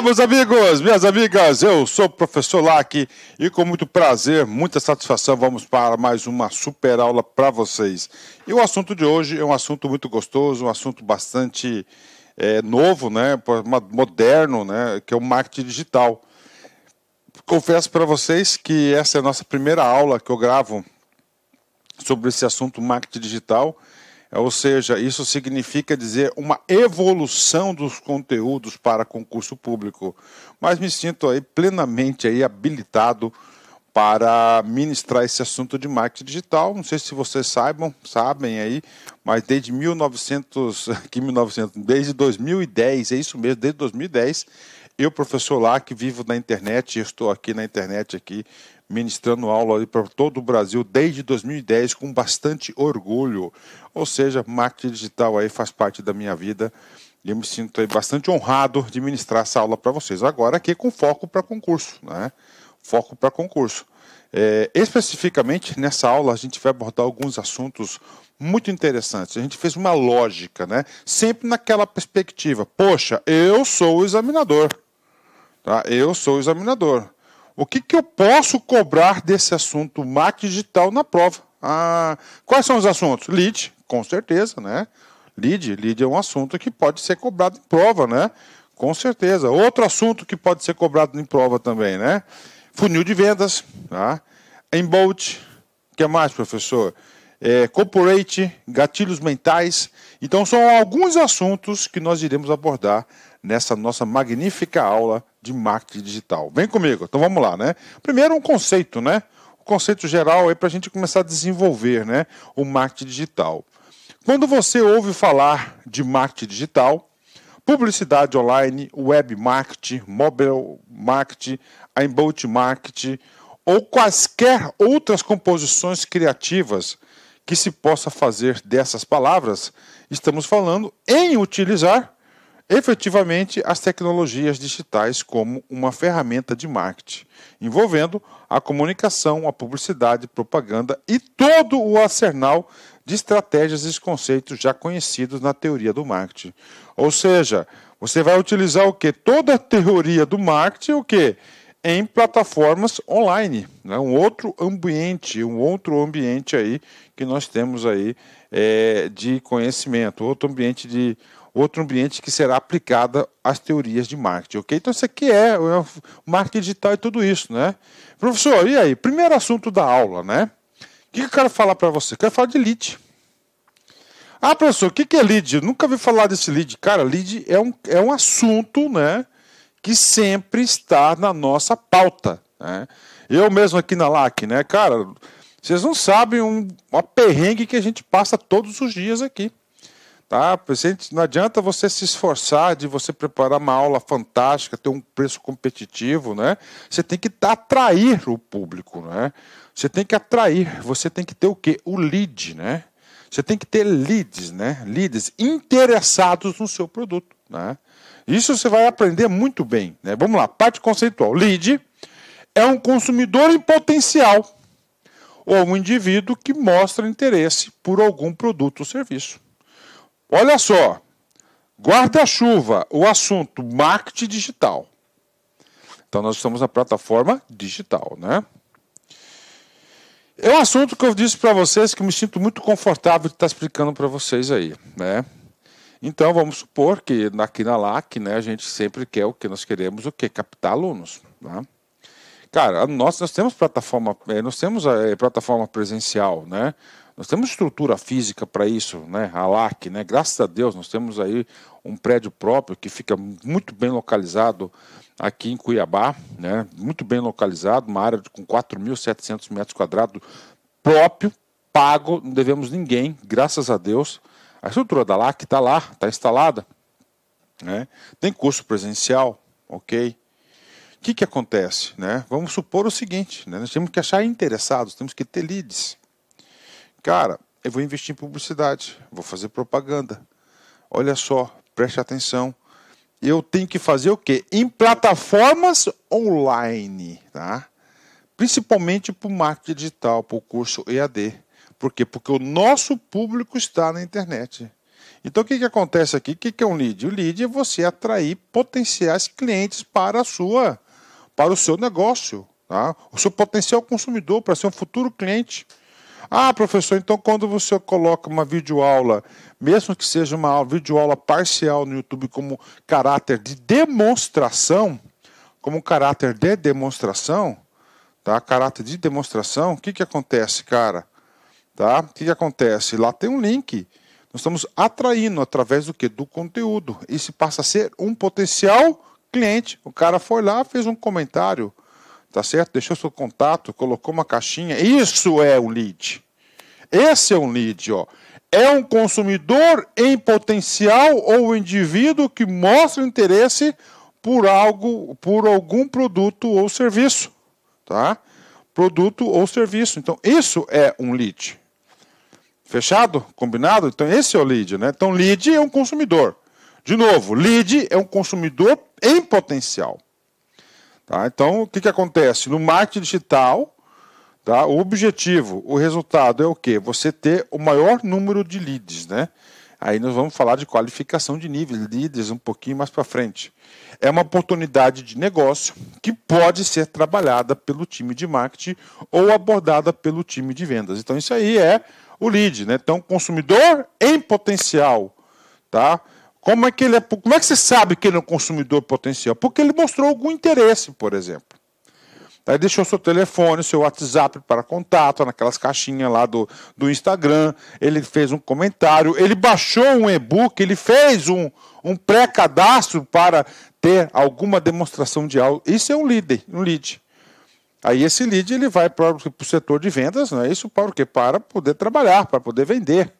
Olá, meus amigos, minhas amigas, eu sou o professor Lac e com muito prazer, muita satisfação, vamos para mais uma super aula para vocês. E o assunto de hoje é um assunto muito gostoso, um assunto bastante é, novo, né, moderno, né, que é o marketing digital. Confesso para vocês que essa é a nossa primeira aula que eu gravo sobre esse assunto marketing digital ou seja, isso significa dizer uma evolução dos conteúdos para concurso público. Mas me sinto aí plenamente aí habilitado para ministrar esse assunto de marketing digital. Não sei se vocês saibam, sabem aí, mas desde 1900, 1900 desde 2010, é isso mesmo, desde 2010 eu, professor lá, que vivo na internet, estou aqui na internet aqui, ministrando aula para todo o Brasil desde 2010 com bastante orgulho. Ou seja, marketing digital aí faz parte da minha vida e eu me sinto aí bastante honrado de ministrar essa aula para vocês. Agora aqui com foco para concurso, né? Foco para concurso. É, especificamente nessa aula a gente vai abordar alguns assuntos muito interessantes. A gente fez uma lógica, né? Sempre naquela perspectiva. Poxa, eu sou o examinador. Tá? Eu sou o examinador. O que, que eu posso cobrar desse assunto mac digital na prova? Ah, quais são os assuntos? Lead, com certeza, né? Lead, lead é um assunto que pode ser cobrado em prova, né? Com certeza. Outro assunto que pode ser cobrado em prova também, né? Funil de vendas, tá? Embolt, o que é mais, professor? É, corporate, gatilhos mentais. Então, são alguns assuntos que nós iremos abordar nessa nossa magnífica aula de marketing digital. Vem comigo, então vamos lá, né? Primeiro um conceito, né? O conceito geral é para a gente começar a desenvolver né, o marketing digital. Quando você ouve falar de marketing digital, publicidade online, web marketing, mobile marketing, inbound marketing ou quaisquer outras composições criativas que se possa fazer dessas palavras, estamos falando em utilizar efetivamente as tecnologias digitais como uma ferramenta de marketing, envolvendo a comunicação, a publicidade, propaganda e todo o arsenal de estratégias e conceitos já conhecidos na teoria do marketing. Ou seja, você vai utilizar o que? Toda a teoria do marketing, o que? Em plataformas online. Né? Um outro ambiente, um outro ambiente aí que nós temos aí é, de conhecimento, outro ambiente de outro ambiente que será aplicada às teorias de marketing, ok? Então isso aqui é, é marketing digital e tudo isso, né? Professor, e aí? Primeiro assunto da aula, né? O que eu quero falar para você? Eu quero falar de lead. Ah, professor, o que é lead? Eu nunca vi falar desse lead. Cara, lead é um, é um assunto, né? Que sempre está na nossa pauta, né? Eu mesmo aqui na LAC, né? Cara, vocês não sabem um, uma perrengue que a gente passa todos os dias aqui. Tá? Gente, não adianta você se esforçar de você preparar uma aula fantástica, ter um preço competitivo, né? Você tem que tá, atrair o público, né? Você tem que atrair, você tem que ter o quê? O lead, né? Você tem que ter leads, né? Leads interessados no seu produto, né? Isso você vai aprender muito bem, né? Vamos lá, parte conceitual. Lead é um consumidor em potencial ou um indivíduo que mostra interesse por algum produto ou serviço. Olha só, guarda-chuva, o assunto marketing digital. Então nós estamos na plataforma digital, né? É um assunto que eu disse para vocês que me sinto muito confortável de estar explicando para vocês aí, né? Então vamos supor que aqui na LAC, né, a gente sempre quer o que nós queremos, o que captar alunos, né? Cara, nós, nós temos plataforma, eh, nós temos a eh, plataforma presencial, né? Nós temos estrutura física para isso, né? A LAC, né? Graças a Deus, nós temos aí um prédio próprio que fica muito bem localizado aqui em Cuiabá, né? Muito bem localizado, uma área com 4.700 metros quadrados próprio, pago, não devemos ninguém, graças a Deus. A estrutura da LAC está lá, está instalada, né? Tem curso presencial, ok? O que, que acontece? Né? Vamos supor o seguinte: né? nós temos que achar interessados, temos que ter leads. Cara, eu vou investir em publicidade, vou fazer propaganda. Olha só, preste atenção. Eu tenho que fazer o quê? Em plataformas online, tá? Principalmente para o marketing digital, para o curso EAD. Por quê? Porque o nosso público está na internet. Então, o que, que acontece aqui? O que, que é um lead? O lead é você atrair potenciais clientes para a sua, para o seu negócio, tá? o seu potencial consumidor, para ser um futuro cliente. Ah, professor, então quando você coloca uma videoaula, mesmo que seja uma videoaula parcial no YouTube, como caráter de demonstração, como caráter de demonstração, tá? Caráter de demonstração, o que, que acontece, cara? Tá? O que, que acontece? Lá tem um link. Nós estamos atraindo através do que? Do conteúdo. Isso passa a ser um potencial cliente. O cara foi lá, fez um comentário tá certo? Deixou seu contato, colocou uma caixinha. Isso é um lead. Esse é um lead, ó. É um consumidor em potencial ou um indivíduo que mostra interesse por algo, por algum produto ou serviço, tá? Produto ou serviço. Então, isso é um lead. Fechado? Combinado? Então, esse é o lead, né? Então, lead é um consumidor. De novo, lead é um consumidor em potencial. Tá? Então, o que, que acontece? No marketing digital, tá? o objetivo, o resultado é o quê? Você ter o maior número de leads, né? Aí nós vamos falar de qualificação de níveis, leads um pouquinho mais para frente. É uma oportunidade de negócio que pode ser trabalhada pelo time de marketing ou abordada pelo time de vendas. Então isso aí é o lead, né? Então consumidor em potencial, tá? Como é que ele é, como é que você sabe que ele é um consumidor potencial? Porque ele mostrou algum interesse, por exemplo. Aí deixou seu telefone, seu WhatsApp para contato, naquelas caixinhas lá do, do Instagram. Ele fez um comentário, ele baixou um e-book, ele fez um, um pré-cadastro para ter alguma demonstração de algo. Isso é um líder, um lead. Aí esse lead ele vai para o setor de vendas, não é isso? Para o quê? Para poder trabalhar, para poder vender,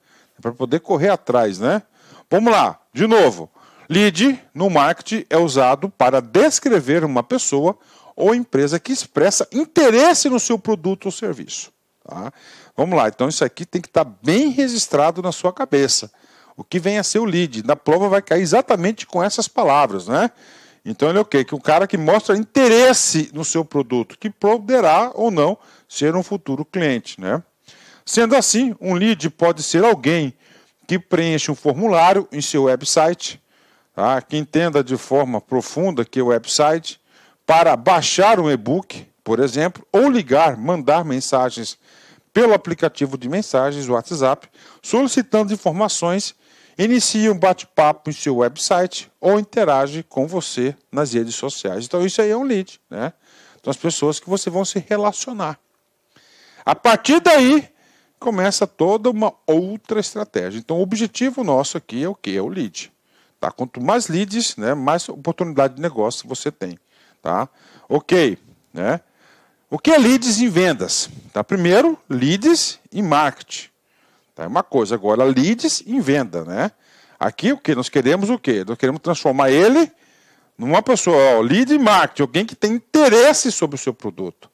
para poder correr atrás, né? Vamos lá, de novo. Lead no marketing é usado para descrever uma pessoa ou empresa que expressa interesse no seu produto ou serviço. Tá? Vamos lá, então isso aqui tem que estar tá bem registrado na sua cabeça. O que vem a ser o lead? Na prova vai cair exatamente com essas palavras, né? Então ele é o quê? Que o cara que mostra interesse no seu produto, que poderá ou não ser um futuro cliente, né? Sendo assim, um lead pode ser alguém que preenche um formulário em seu website, tá? que entenda de forma profunda que o website, para baixar um e-book, por exemplo, ou ligar, mandar mensagens pelo aplicativo de mensagens WhatsApp, solicitando informações, inicie um bate-papo em seu website ou interage com você nas redes sociais. Então isso aí é um lead, né? Então as pessoas que você vão se relacionar. A partir daí, começa toda uma outra estratégia. Então, o objetivo nosso aqui é o que? É o lead. Tá? Quanto mais leads, né, mais oportunidade de negócio você tem. Tá? Ok. Né? O que é leads em vendas? Tá? Primeiro, leads em marketing. Tá? É uma coisa. Agora, leads em venda. Né? Aqui, o que? Nós queremos o que? Nós queremos transformar ele numa pessoa, ó, lead marketing, alguém que tem interesse sobre o seu produto.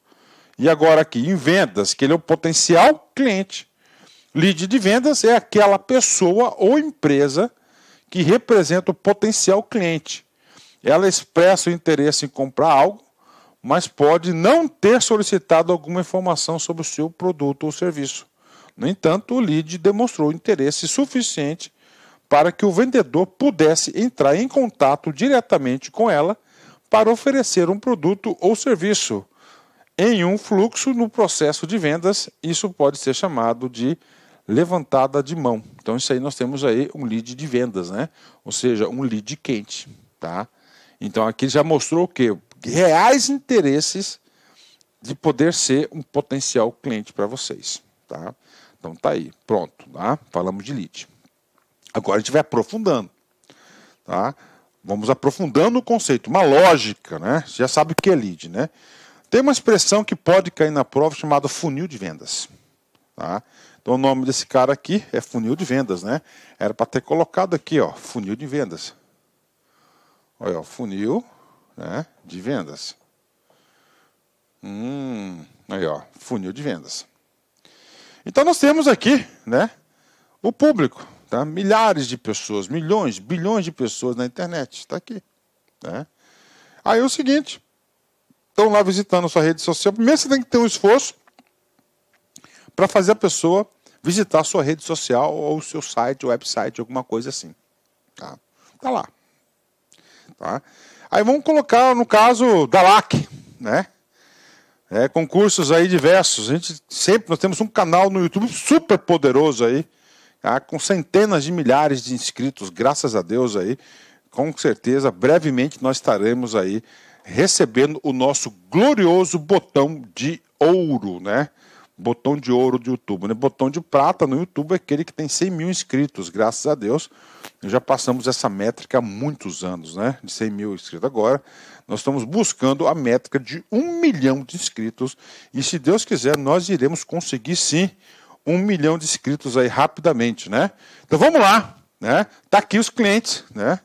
E agora aqui, em vendas, que ele é o potencial cliente. Lead de vendas é aquela pessoa ou empresa que representa o potencial cliente. Ela expressa o interesse em comprar algo, mas pode não ter solicitado alguma informação sobre o seu produto ou serviço. No entanto, o lead demonstrou interesse suficiente para que o vendedor pudesse entrar em contato diretamente com ela para oferecer um produto ou serviço em um fluxo no processo de vendas, isso pode ser chamado de levantada de mão. Então isso aí nós temos aí um lead de vendas, né? Ou seja, um lead quente, tá? Então aqui já mostrou o quê? Reais interesses de poder ser um potencial cliente para vocês, tá? Então tá aí, pronto, tá? Falamos de lead. Agora a gente vai aprofundando, tá? Vamos aprofundando o conceito, uma lógica, né? Você já sabe o que é lead, né? Tem uma expressão que pode cair na prova chamada funil de vendas. Tá? Então o nome desse cara aqui é funil de vendas, né? Era para ter colocado aqui, ó, funil de vendas. Olha, ó, funil né, de vendas. Hum, aí, ó, funil de vendas. Então nós temos aqui, né, o público, tá? Milhares de pessoas, milhões, bilhões de pessoas na internet, está aqui, né? Aí é o seguinte, estão lá visitando sua rede social. Primeiro você tem que ter um esforço para fazer a pessoa visitar a sua rede social ou o seu site, website, alguma coisa assim. Tá, tá lá. Tá? Aí vamos colocar no caso da LAC, né? É, concursos aí diversos. A gente sempre nós temos um canal no YouTube super poderoso aí, tá? com centenas de milhares de inscritos, graças a Deus aí. Com certeza, brevemente nós estaremos aí recebendo o nosso glorioso botão de ouro, né? Botão de ouro do YouTube, né? Botão de prata no YouTube é aquele que tem 100 mil inscritos, graças a Deus. Já passamos essa métrica há muitos anos, né? De 100 mil inscritos agora. Nós estamos buscando a métrica de um milhão de inscritos. E se Deus quiser, nós iremos conseguir sim um milhão de inscritos aí rapidamente, né? Então vamos lá, né? Tá aqui os clientes, né?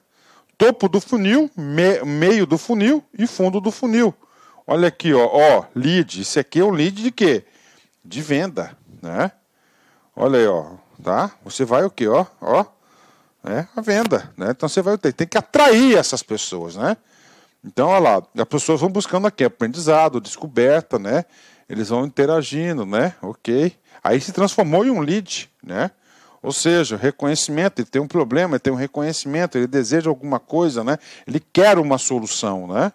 topo do funil, me, meio do funil e fundo do funil. Olha aqui, ó, ó, lead. Isso aqui é um lead de quê? De venda, né? Olha aí, ó, tá? Você vai o quê, ó? Ó, é a venda, né? Então você vai ter, tem que atrair essas pessoas, né? Então, olha lá, as pessoas vão buscando aqui aprendizado, descoberta, né? Eles vão interagindo, né? Ok. Aí se transformou em um lead, né? Ou seja, reconhecimento, ele tem um problema, ele tem um reconhecimento, ele deseja alguma coisa, né? ele quer uma solução. Né?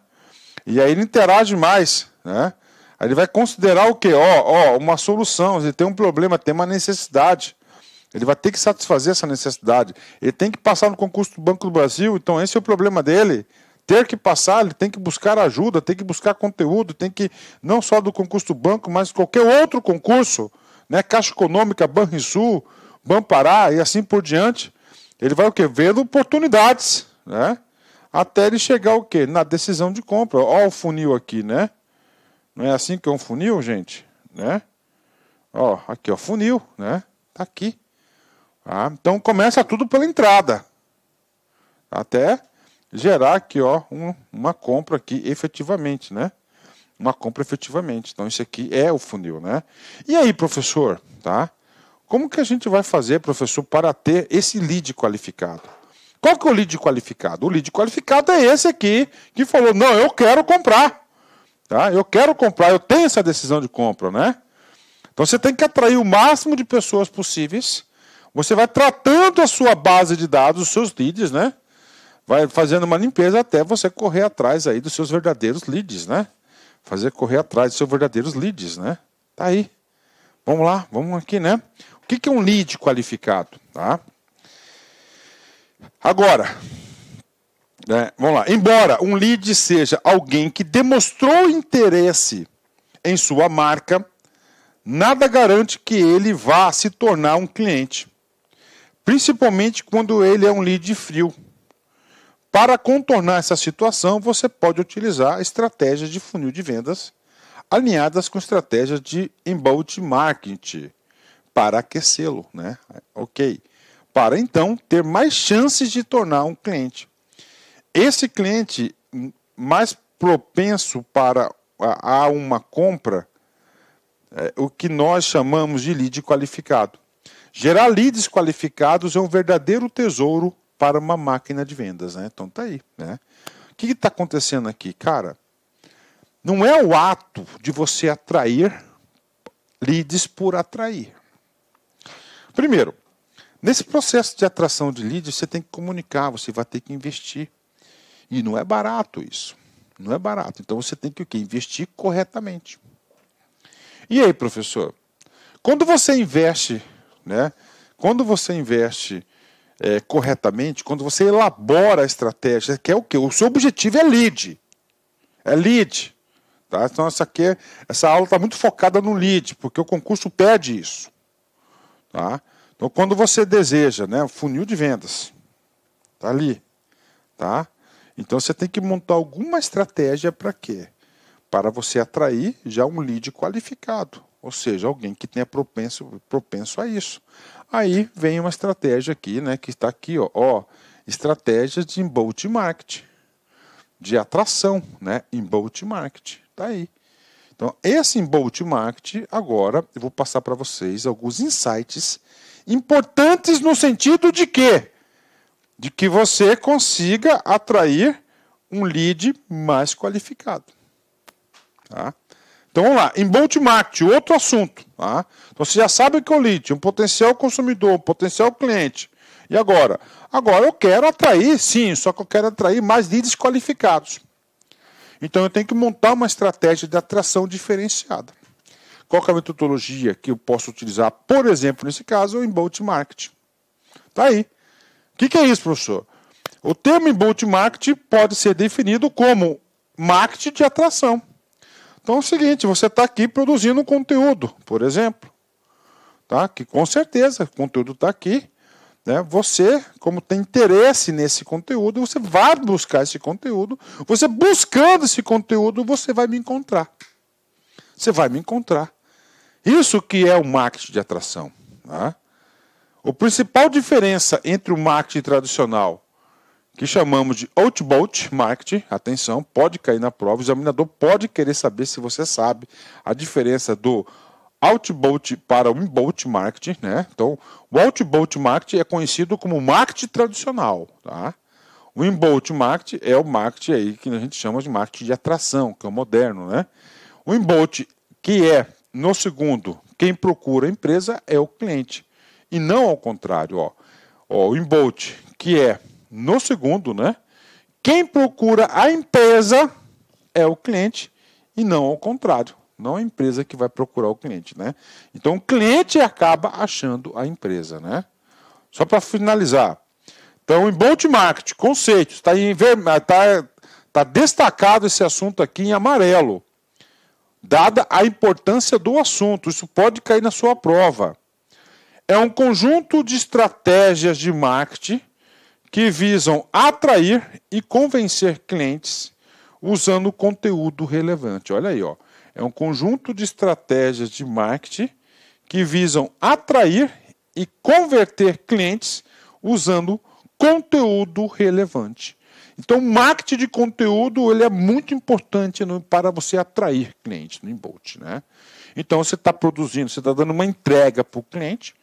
E aí ele interage mais. Né? Aí ele vai considerar o quê? Ó, ó, uma solução, ele tem um problema, tem uma necessidade. Ele vai ter que satisfazer essa necessidade. Ele tem que passar no concurso do Banco do Brasil, então esse é o problema dele. Ter que passar, ele tem que buscar ajuda, tem que buscar conteúdo, tem que, não só do concurso do banco, mas qualquer outro concurso, né? Caixa Econômica, Banrisul, Bampará e assim por diante, ele vai o quê? Vendo oportunidades, né? Até ele chegar o quê? Na decisão de compra. Ó o funil aqui, né? Não é assim que é um funil, gente, né? Ó, aqui ó, funil, né? Tá aqui. Ah, então começa tudo pela entrada. Até gerar aqui ó, um, uma compra aqui efetivamente, né? Uma compra efetivamente. Então isso aqui é o funil, né? E aí, professor, tá? Como que a gente vai fazer, professor, para ter esse lead qualificado? Qual que é o lead qualificado? O lead qualificado é esse aqui que falou: não, eu quero comprar. Tá? Eu quero comprar, eu tenho essa decisão de compra, né? Então você tem que atrair o máximo de pessoas possíveis. Você vai tratando a sua base de dados, os seus leads, né? Vai fazendo uma limpeza até você correr atrás aí dos seus verdadeiros leads, né? Fazer correr atrás dos seus verdadeiros leads, né? Tá aí. Vamos lá, vamos aqui, né? O que, é um lead qualificado? Tá? Agora, né, vamos lá. Embora um lead seja alguém que demonstrou interesse em sua marca, nada garante que ele vá se tornar um cliente, principalmente quando ele é um lead frio. Para contornar essa situação, você pode utilizar estratégias de funil de vendas alinhadas com estratégias de inbound marketing, para aquecê-lo, né? Ok. Para então ter mais chances de tornar um cliente. Esse cliente mais propenso para a, uma compra, é, o que nós chamamos de lead qualificado. Gerar leads qualificados é um verdadeiro tesouro para uma máquina de vendas, né? Então tá aí, né? O que está acontecendo aqui, cara? Não é o ato de você atrair leads por atrair. Primeiro, nesse processo de atração de leads, você tem que comunicar, você vai ter que investir. E não é barato isso. Não é barato. Então você tem que o quê? Investir corretamente. E aí, professor? Quando você investe, né? Quando você investe é, corretamente, quando você elabora a estratégia, que é o quê? O seu objetivo é lead. É lead. Tá? Então essa, aqui, é, essa aula está muito focada no lead, porque o concurso pede isso. Tá? Então, quando você deseja, né, funil de vendas, tá ali, tá? Então, você tem que montar alguma estratégia para quê? Para você atrair já um lead qualificado, ou seja, alguém que tenha propenso, propenso a isso. Aí vem uma estratégia aqui, né, que está aqui, ó, ó estratégia de inbound marketing, de atração, né, inbound marketing, tá aí. Então, esse Bolt Market agora eu vou passar para vocês alguns insights importantes no sentido de que de que você consiga atrair um lead mais qualificado. Tá? Então vamos lá, inbound Market outro assunto. Tá? Então você já sabe o que é o lead, um potencial consumidor, um potencial cliente. E agora? Agora eu quero atrair, sim, só que eu quero atrair mais leads qualificados. Então eu tenho que montar uma estratégia de atração diferenciada. Qual é a metodologia que eu posso utilizar, por exemplo, nesse caso, o inbound marketing? Tá aí. O que, que é isso, professor? O termo inbound marketing pode ser definido como marketing de atração. Então é o seguinte, você está aqui produzindo um conteúdo, por exemplo, tá? Que com certeza o conteúdo está aqui né? Você, como tem interesse nesse conteúdo, você vai buscar esse conteúdo. Você buscando esse conteúdo, você vai me encontrar. Você vai me encontrar. Isso que é o marketing de atração. Tá? Né? A principal diferença entre o marketing tradicional, que chamamos de outbound marketing, atenção, pode cair na prova, o examinador pode querer saber se você sabe a diferença do outbound para o inbound marketing, né? Então, o outbound marketing é conhecido como marketing tradicional, tá? O inbound marketing é o marketing aí que a gente chama de marketing de atração, que é o moderno, né? O inbound, que é no segundo, quem procura a empresa é o cliente e não ao contrário, ó. ó o inbound, que é no segundo, né? Quem procura a empresa é o cliente e não ao contrário não a empresa que vai procurar o cliente, né? Então o cliente acaba achando a empresa, né? Só para finalizar. Então, em Bolt Market, conceitos, está ah, tá, tá destacado esse assunto aqui em amarelo, dada a importância do assunto. Isso pode cair na sua prova. É um conjunto de estratégias de marketing que visam atrair e convencer clientes usando conteúdo relevante. Olha aí, ó. É um conjunto de estratégias de marketing que visam atrair e converter clientes usando conteúdo relevante. Então, marketing de conteúdo ele é muito importante para você atrair clientes no Inbolt. Né? Então, você está produzindo, você está dando uma entrega para o cliente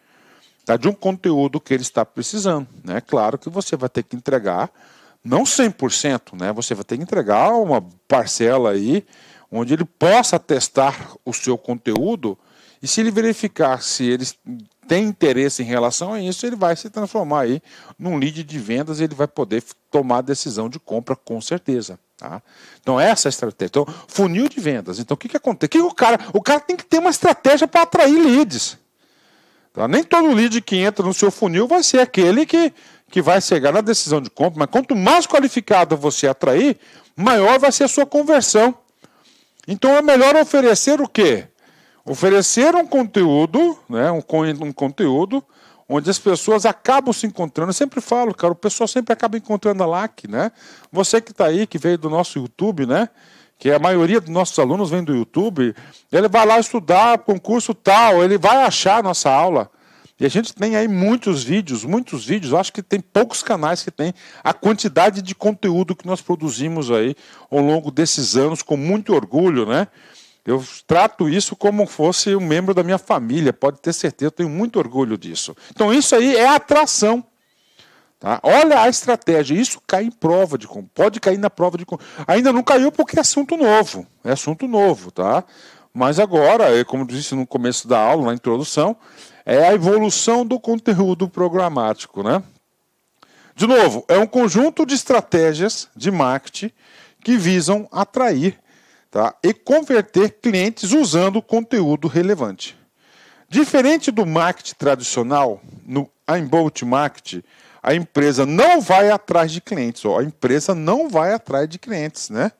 tá, de um conteúdo que ele está precisando. Né? Claro que você vai ter que entregar, não 100%, né? você vai ter que entregar uma parcela aí onde ele possa testar o seu conteúdo e se ele verificar se ele tem interesse em relação a isso, ele vai se transformar aí num lead de vendas e ele vai poder tomar decisão de compra com certeza. Tá? Então essa é a estratégia. Então, funil de vendas. Então o que, que acontece? Que o, cara, o cara tem que ter uma estratégia para atrair leads. Tá? Nem todo lead que entra no seu funil vai ser aquele que, que vai chegar na decisão de compra, mas quanto mais qualificado você atrair, maior vai ser a sua conversão. Então é melhor oferecer o quê? Oferecer um conteúdo, né, um, um conteúdo onde as pessoas acabam se encontrando. Eu sempre falo, cara, o pessoal sempre acaba encontrando a LAC, né? Você que está aí, que veio do nosso YouTube, né? Que a maioria dos nossos alunos vem do YouTube, ele vai lá estudar concurso tal, ele vai achar a nossa aula. E a gente tem aí muitos vídeos, muitos vídeos. Eu acho que tem poucos canais que tem a quantidade de conteúdo que nós produzimos aí ao longo desses anos, com muito orgulho, né? Eu trato isso como fosse um membro da minha família, pode ter certeza, eu tenho muito orgulho disso. Então, isso aí é atração. Tá? Olha a estratégia, isso cai em prova de pode cair na prova de Ainda não caiu porque é assunto novo, é assunto novo, tá? Mas agora, é como eu disse no começo da aula, na introdução, é a evolução do conteúdo programático, né? De novo, é um conjunto de estratégias de marketing que visam atrair tá? e converter clientes usando conteúdo relevante. Diferente do marketing tradicional, no Inbound Marketing, a empresa não vai atrás de clientes, ó, a empresa não vai atrás de clientes, né?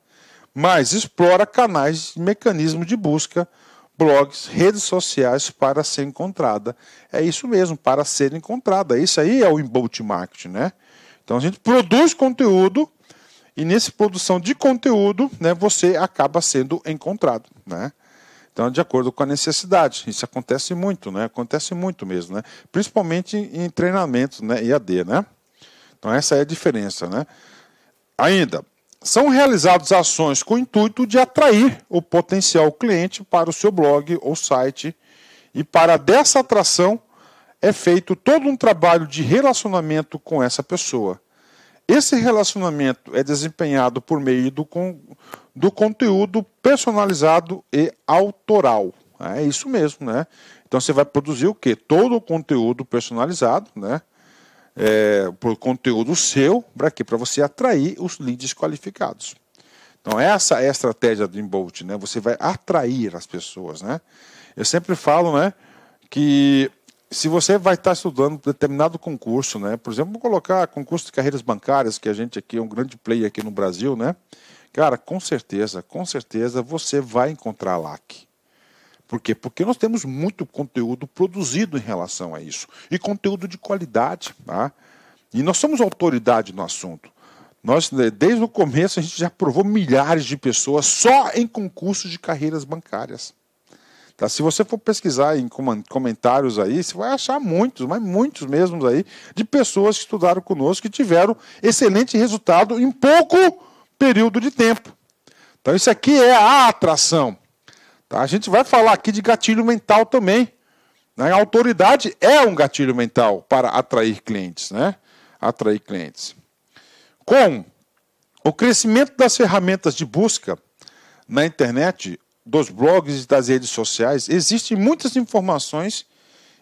mas explora canais e mecanismos de busca blogs, redes sociais para ser encontrada. É isso mesmo, para ser encontrada. Isso aí é o inbound marketing, né? Então a gente produz conteúdo e nessa produção de conteúdo, né, você acaba sendo encontrado, né? Então, de acordo com a necessidade. Isso acontece muito, né? Acontece muito mesmo, né? Principalmente em treinamentos, né, ad né? Então essa é a diferença, né? Ainda, são realizadas ações com o intuito de atrair o potencial cliente para o seu blog ou site, e para dessa atração é feito todo um trabalho de relacionamento com essa pessoa. Esse relacionamento é desempenhado por meio do, con do conteúdo personalizado e autoral. É isso mesmo, né? Então você vai produzir o quê? Todo o conteúdo personalizado, né? é, por conteúdo seu, para quê? Para você atrair os leads qualificados. Então, essa é a estratégia do Inbolt, né? Você vai atrair as pessoas, né? Eu sempre falo, né, que se você vai estar estudando determinado concurso, né? Por exemplo, vou colocar concurso de carreiras bancárias, que a gente aqui é um grande player aqui no Brasil, né? Cara, com certeza, com certeza você vai encontrar LAC. Por quê? Porque nós temos muito conteúdo produzido em relação a isso. E conteúdo de qualidade. Tá? E nós somos autoridade no assunto. Nós, né, desde o começo, a gente já aprovou milhares de pessoas só em concursos de carreiras bancárias. Tá? Se você for pesquisar em comentários aí, você vai achar muitos, mas muitos mesmo aí, de pessoas que estudaram conosco que tiveram excelente resultado em pouco período de tempo. Então, isso aqui é a atração. Tá? A gente vai falar aqui de gatilho mental também. Né? A autoridade é um gatilho mental para atrair clientes, né? Atrair clientes. Com o crescimento das ferramentas de busca na internet, dos blogs e das redes sociais, existem muitas informações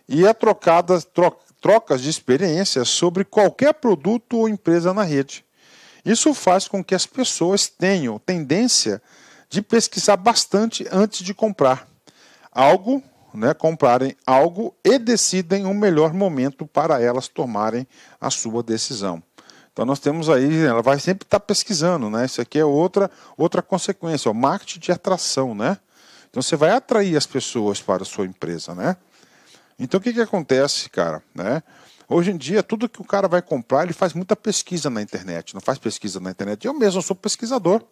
e é trocada tro, trocas de experiências sobre qualquer produto ou empresa na rede. Isso faz com que as pessoas tenham tendência a de pesquisar bastante antes de comprar algo, né, comprarem algo e decidem o melhor momento para elas tomarem a sua decisão. Então nós temos aí, ela vai sempre estar tá pesquisando, né? Isso aqui é outra outra consequência, o marketing de atração, né? Então você vai atrair as pessoas para a sua empresa, né? Então o que, que acontece, cara, né? Hoje em dia, tudo que o cara vai comprar, ele faz muita pesquisa na internet, não faz pesquisa na internet. Eu mesmo sou pesquisador.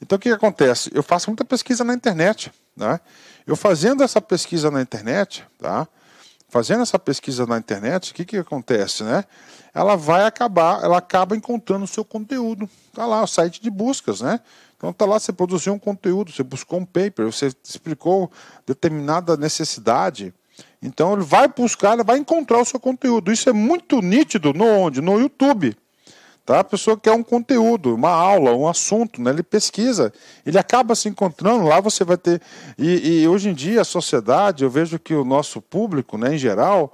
Então o que, que acontece? Eu faço muita pesquisa na internet. Né? Eu fazendo essa pesquisa na internet, tá? fazendo essa pesquisa na internet, o que, que acontece, né? Ela vai acabar, ela acaba encontrando o seu conteúdo. Tá lá, o site de buscas, né? Então tá lá, você produziu um conteúdo, você buscou um paper, você explicou determinada necessidade. Então ele vai buscar, ele vai encontrar o seu conteúdo. Isso é muito nítido no onde? No YouTube. Tá? A pessoa quer um conteúdo, uma aula, um assunto, né? ele pesquisa, ele acaba se encontrando, lá você vai ter. E, e hoje em dia a sociedade, eu vejo que o nosso público, né, em geral,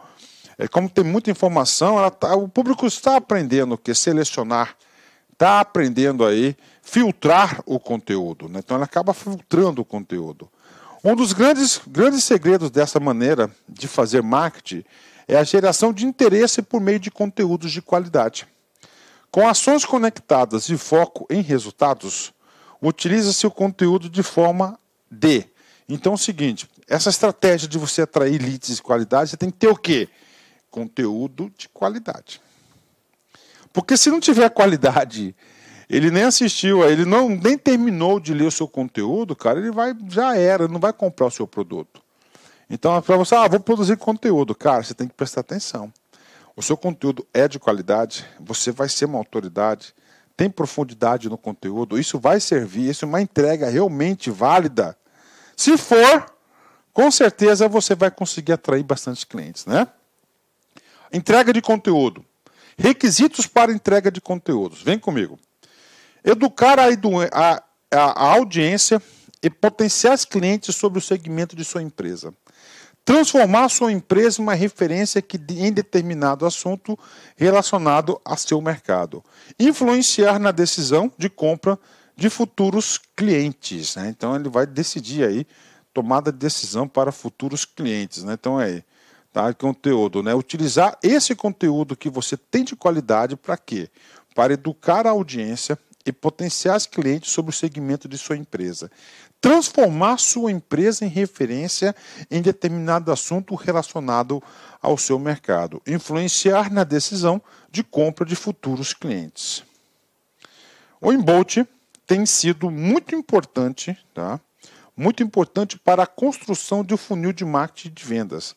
é, como tem muita informação, tá, o público está aprendendo o que? Selecionar, está aprendendo aí, filtrar o conteúdo. Né? Então ele acaba filtrando o conteúdo. Um dos grandes, grandes segredos dessa maneira de fazer marketing é a geração de interesse por meio de conteúdos de qualidade. Com ações conectadas e foco em resultados, utiliza-se o conteúdo de forma D. Então é o seguinte, essa estratégia de você atrair leads de qualidade, você tem que ter o quê? Conteúdo de qualidade. Porque se não tiver qualidade, ele nem assistiu, ele não nem terminou de ler o seu conteúdo, cara, ele vai já era, não vai comprar o seu produto. Então, é para você, ah, vou produzir conteúdo, cara, você tem que prestar atenção o seu conteúdo é de qualidade, você vai ser uma autoridade, tem profundidade no conteúdo, isso vai servir, isso é uma entrega realmente válida. Se for, com certeza você vai conseguir atrair bastante clientes, né? Entrega de conteúdo. Requisitos para entrega de conteúdos. Vem comigo. Educar a, a, a audiência e potenciais clientes sobre o segmento de sua empresa transformar sua empresa em uma referência que, em determinado assunto relacionado a seu mercado, influenciar na decisão de compra de futuros clientes. Né? Então ele vai decidir aí tomada de decisão para futuros clientes. Né? Então é tá? É conteúdo, né? Utilizar esse conteúdo que você tem de qualidade para quê? Para educar a audiência e potenciais clientes sobre o segmento de sua empresa transformar sua empresa em referência em determinado assunto relacionado ao seu mercado, influenciar na decisão de compra de futuros clientes. O embolte tem sido muito importante, tá? muito importante para a construção de um funil de marketing de vendas,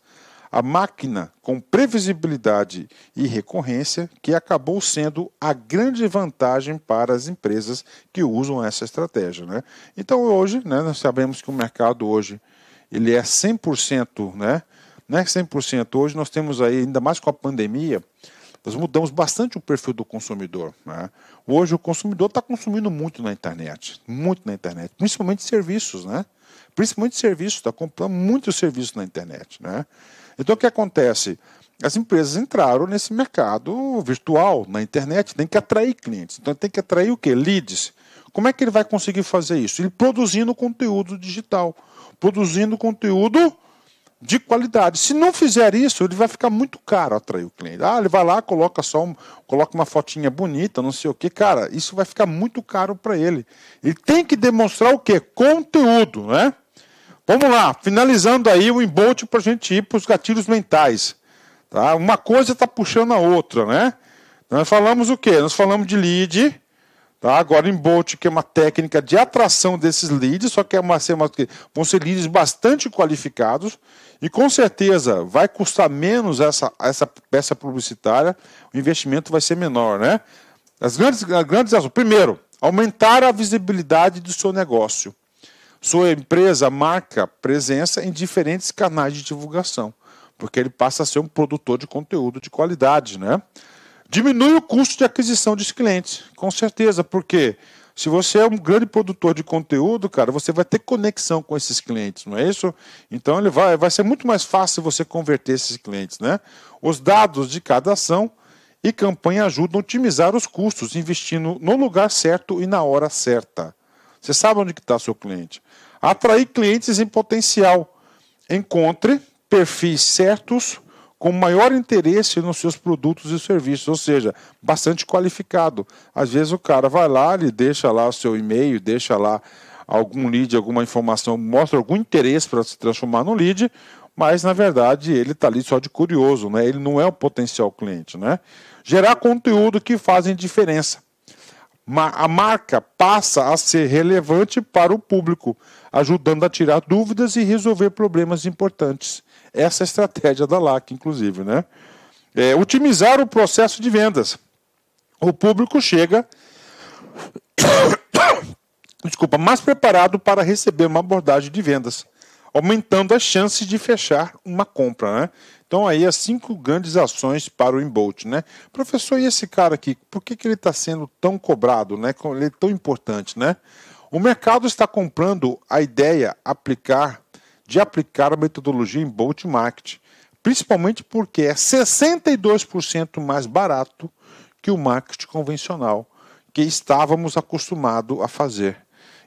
a máquina com previsibilidade e recorrência, que acabou sendo a grande vantagem para as empresas que usam essa estratégia. Né? Então, hoje, né, nós sabemos que o mercado hoje ele é 100%, né? não é 100%, hoje nós temos aí, ainda mais com a pandemia, nós mudamos bastante o perfil do consumidor. Né? Hoje o consumidor está consumindo muito na internet, muito na internet, principalmente serviços, né? Principalmente serviços, está comprando muitos serviços na internet, né? Então o que acontece? As empresas entraram nesse mercado virtual, na internet, tem que atrair clientes. Então tem que atrair o quê? Leads. Como é que ele vai conseguir fazer isso? Ele produzindo conteúdo digital, produzindo conteúdo de qualidade. Se não fizer isso, ele vai ficar muito caro atrair o cliente. Ah, ele vai lá, coloca só um, coloca uma fotinha bonita, não sei o que, cara, isso vai ficar muito caro para ele. Ele tem que demonstrar o quê? Conteúdo, né? Vamos lá, finalizando aí o embolte para a gente ir para os gatilhos mentais. Tá? Uma coisa está puxando a outra, né? Nós falamos o quê? Nós falamos de lead, tá? agora embolte, que é uma técnica de atração desses leads, só que é uma, vão ser leads bastante qualificados e com certeza vai custar menos essa, essa peça publicitária, o investimento vai ser menor, né? As grandes, as grandes ações. Primeiro, aumentar a visibilidade do seu negócio. Sua empresa marca presença em diferentes canais de divulgação, porque ele passa a ser um produtor de conteúdo de qualidade, né? Diminui o custo de aquisição de clientes, com certeza, porque se você é um grande produtor de conteúdo, cara, você vai ter conexão com esses clientes, não é isso? Então ele vai, vai ser muito mais fácil você converter esses clientes, né? Os dados de cada ação e campanha ajudam a otimizar os custos, investindo no lugar certo e na hora certa. Você sabe onde está seu cliente. Atrair clientes em potencial. Encontre perfis certos com maior interesse nos seus produtos e serviços, ou seja, bastante qualificado. Às vezes o cara vai lá, ele deixa lá o seu e-mail, deixa lá algum lead, alguma informação, mostra algum interesse para se transformar no lead, mas na verdade ele está ali só de curioso, né? Ele não é o potencial cliente, né? Gerar conteúdo que fazem diferença a marca passa a ser relevante para o público, ajudando a tirar dúvidas e resolver problemas importantes. Essa é a estratégia da LAC, inclusive. Né? É, otimizar o processo de vendas. O público chega desculpa, mais preparado para receber uma abordagem de vendas, aumentando as chances de fechar uma compra. Né? Então aí as cinco grandes ações para o Embolt, né? Professor, e esse cara aqui, por que, que ele está sendo tão cobrado, né? Ele é tão importante, né? O mercado está comprando a ideia aplicar, de aplicar a metodologia Embolt Market, principalmente porque é 62% mais barato que o marketing convencional que estávamos acostumados a fazer.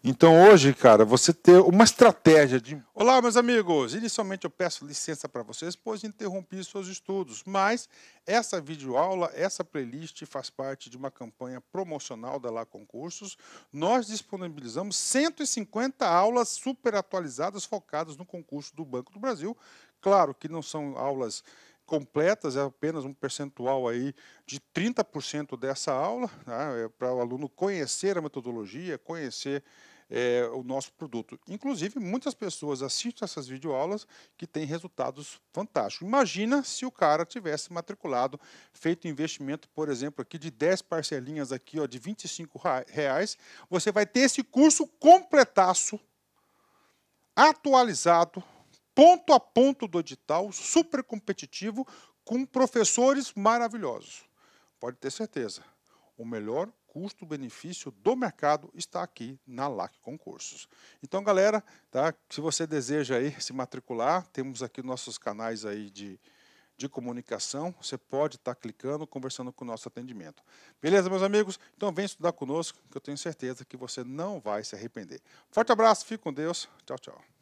Então hoje, cara, você ter uma estratégia de. Olá, meus amigos! Inicialmente eu peço licença para vocês, pois interrompi seus estudos, mas essa videoaula, essa playlist faz parte de uma campanha promocional da Lá Concursos. Nós disponibilizamos 150 aulas super atualizadas focadas no concurso do Banco do Brasil. Claro que não são aulas completas, é apenas um percentual aí de 30% dessa aula, né? é para o aluno conhecer a metodologia, conhecer é, o nosso produto. Inclusive, muitas pessoas assistem essas videoaulas que têm resultados fantásticos. Imagina se o cara tivesse matriculado, feito investimento, por exemplo, aqui de 10 parcelinhas aqui, ó, de 25 reais. Você vai ter esse curso completaço, atualizado, ponto a ponto do edital, super competitivo, com professores maravilhosos. Pode ter certeza, o melhor custo-benefício do mercado está aqui na LAC Concursos. Então, galera, tá? se você deseja aí se matricular, temos aqui nossos canais aí de, de comunicação, você pode estar tá clicando, conversando com o nosso atendimento. Beleza, meus amigos? Então vem estudar conosco, que eu tenho certeza que você não vai se arrepender. Forte abraço, fique com Deus. Tchau, tchau.